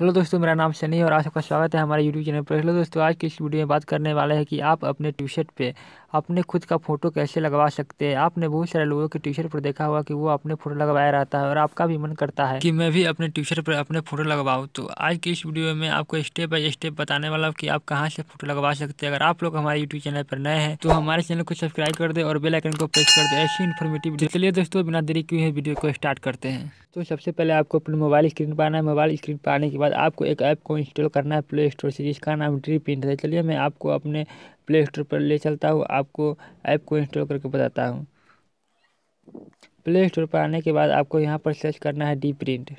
hello दोस्तों मेरा नाम सनी और आप सबका स्वागत है हमारे यूट्यूब चैनल पर हेलो दोस्तों आज की इस वीडियो में बात करने वाले हैं कि आप अपने टी शर्ट पर अपने खुद का फ़ोटो कैसे लगवा सकते हैं आपने बहुत सारे लोगों के शर्ट पर देखा होगा कि वो अपने फ़ोटो लगवाया रहता है और आपका भी मन करता है कि मैं भी अपने शर्ट पर अपने फ़ोटो लगवाऊँ तो आज की इस वीडियो में आपको स्टेप बाई स्टेप बताने वाला हूँ कि आप कहाँ से फ़ोटो लगवा सकते हैं अगर आप लोग हमारे यूट्यूब चैनल पर नए हैं तो हमारे चैनल को सब्सक्राइब कर दे और बेलाइकन को प्रेस कर दे ऐसी इन्फॉर्मेटिव चलिए दोस्तों बिना देरी क्यों वीडियो को स्टार्ट करते हैं तो सबसे पहले आपको अपने मोबाइल स्क्रीन पर आना है मोबाइल स्क्रीन पर आने के बाद आपको एक ऐप को इंस्टॉल करना है प्ले स्टोर से जिसका नाम ड्री प्रिंट है चलिए मैं आपको अपने प्ले स्टोर पर ले चलता हूँ आपको ऐप को इंस्टॉल करके बताता हूँ प्ले स्टोर पर आने के बाद आपको यहाँ पर सर्च करना है डी प्रिंट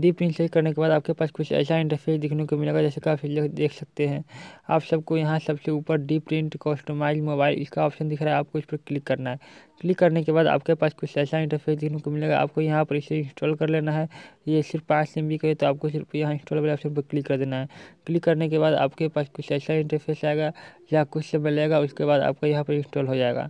डीप इंसर्ट करने के बाद आपके पास कुछ ऐसा इंटरफेस देखने को मिलेगा जैसे कि आप देख सकते हैं आप सबको यहाँ सबसे ऊपर डीप प्रिंट कस्टमाइज मोबाइल इसका ऑप्शन दिख रहा है आपको इस पर क्लिक करना है क्लिक करने के बाद आपके पास कुछ ऐसा इंटरफेस देखने को मिलेगा आपको यहाँ पर इसे इंस्टॉल कर लेना है ये सिर्फ पाँच एम बी का है तो आपको सिर्फ यहाँ इंस्टॉल वाले ऑप्शन पर क्लिक कर देना है क्लिक करने के बाद आपके पास कुछ ऐसा इंटरफेस आएगा या कुछ समय लगेगा उसके बाद आपका यहाँ पर इंस्टॉल हो जाएगा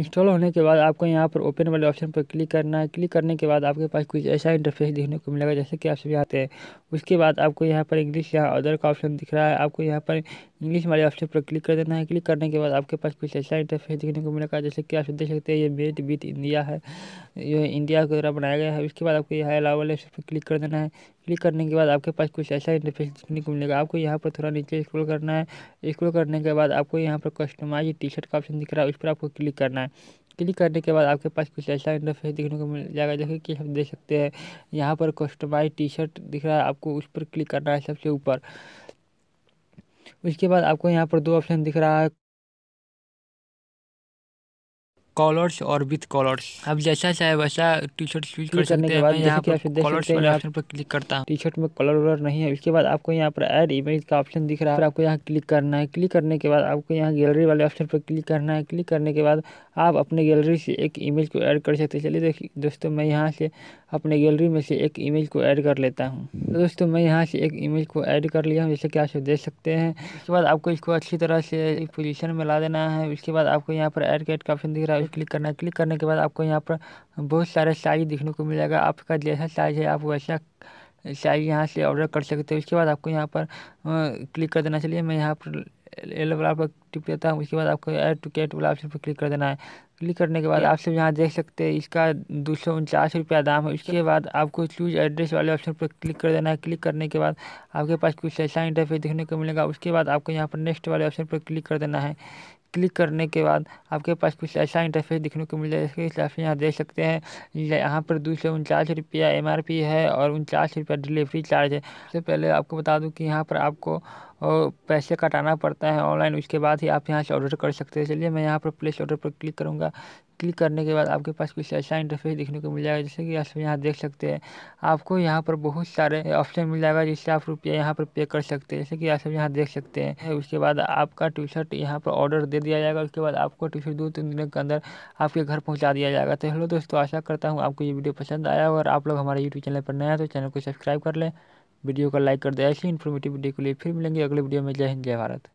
इंस्टॉल होने के बाद आपको यहाँ पर ओपन वाले ऑप्शन पर क्लिक करना है क्लिक करने के बाद आपके पास कुछ ऐसा इंटरफेस देखने को मिलेगा जैसे कि आप सभी आते हैं उसके बाद आपको यहाँ पर इंग्लिश या अदर का ऑप्शन दिख रहा है आपको यहाँ पर इंग्लिश वाले ऑप्शन पर क्लिक कर देना है क्लिक करने के बाद आपके पास कुछ ऐसा इंटरफेस देखने को मिलेगा जैसे कि आप देख सकते हैं ये मेड बीट इंडिया है ये इंडिया के द्वारा बनाया गया है उसके बाद आपको यहाँ वाले ऑप्शन पर क्लिक कर देना है क्लिक करने के बाद आपके पास कुछ ऐसा इंटरफेस देखने को मिलेगा आपको यहाँ पर थोड़ा नीचे स्क्रॉल करना है स्क्रॉल करने के बाद आपको यहाँ पर कस्टमाइज टी शर्ट का ऑप्शन दिख रहा है उस पर आपको क्लिक करना है क्लिक करने के बाद आपके पास कुछ ऐसा इंटरफेस देखने को मिल जाएगा जैसे कि हम देख सकते हैं यहाँ पर कस्टमाइज टी शर्ट दिख रहा है आपको उस पर क्लिक करना है सबसे ऊपर उसके बाद आपको यहाँ पर दो ऑप्शन दिख रहा है कॉलर्स और विथ कॉलर्स अब जैसा चाहे वैसा टी शर्ट चूज कर सकते हैं मैं यहाँ पर कॉलर्स वाले ऑप्शन पर क्लिक करता हूँ टी शर्ट में कलर वलर नहीं है इसके बाद आपको यहाँ पर एड इमेज का ऑप्शन दिख रहा है आपको यहाँ क्लिक करना है क्लिक करने के बाद आपको यहाँ गैलरी वाले ऑप्शन पर क्लिक करना है क्लिक करने के बाद आप अपने गैलरी से एक इमेज को ऐड कर सकते हैं चलिए देखिए दोस्तों मैं यहाँ से अपने गैलरी में से एक इमेज को ऐड कर लेता हूँ तो दोस्तों मैं यहाँ से एक इमेज को ऐड कर लिया हूँ जैसे कि आप देख सकते हैं उसके बाद आपको इसको अच्छी तरह से पोजीशन में ला देना है उसके बाद आपको यहाँ पर ऐड कैट का ऑप्शन दिख रहा है साइज क्लिक करना है क्लिक करने के बाद आपको यहाँ पर बहुत सारे साइज देखने को मिलेगा आपका जैसा साइज है आप वैसा साइज यहाँ से ऑर्डर कर सकते हो उसके बाद आपको यहाँ पर क्लिक कर देना चलिए मैं यहाँ पर एल वाला पर टिप देता हूँ उसके बाद आपको एड टू कैट वाला ऑप्शन पर क्लिक कर देना है क्लिक करने के बाद आप सब यहाँ देख सकते हैं इसका दो सौ उनचास रुपया दाम है उसके बाद आपको चूज एड्रेस वाले ऑप्शन पर क्लिक कर देना है क्लिक करने के बाद आपके पास कुछ ऐसा इंटरफेस देखने को मिलेगा उसके बाद आपको यहाँ पर नेक्स्ट वाले ऑप्शन पर क्लिक कर देना है क्लिक करने के बाद आपके पास कुछ ऐसा इंटरफेस देखने को मिल जाए जिसके हिसाब से यहाँ देख सकते हैं यहाँ पर दो सौ उनचास रुपया एम है और उनचास रुपया डिलीवरी चार्ज है सबसे पहले आपको बता दूँ कि यहाँ पर आपको और पैसे कटाना पड़ता है ऑनलाइन उसके बाद ही आप यहाँ से ऑर्डर कर सकते हैं चलिए मैं यहाँ पर प्लेस ऑर्डर पर क्लिक करूँगा क्लिक करने के बाद आपके पास कुछ ऐसा इंटरफेस देखने को मिल जाएगा जैसे कि आप यहाँ देख सकते हैं आपको यहाँ पर बहुत सारे ऑप्शन मिल जाएगा जिससे आप रुपया यहाँ पर पे कर सकते हैं जैसे कि आप यहाँ देख सकते हैं उसके बाद आपका टी शर्ट यहाँ पर ऑर्डर दे दिया जाएगा उसके बाद आपको टी शर्ट दो तीन दिनों के अंदर आपके घर पहुँचा दिया जाएगा तो हेलो दोस्तों आशा करता हूँ आपको ये वीडियो पसंद आया और आप लोग हमारे यूट्यूब चैनल पर नया तो चैनल को सब्सक्राइब कर लें वीडियो को लाइक कर दे ऐसी इन्फॉर्मेटिव वीडियो के लिए फिर मिलेंगे अगले वीडियो में जय हिंद जय भारत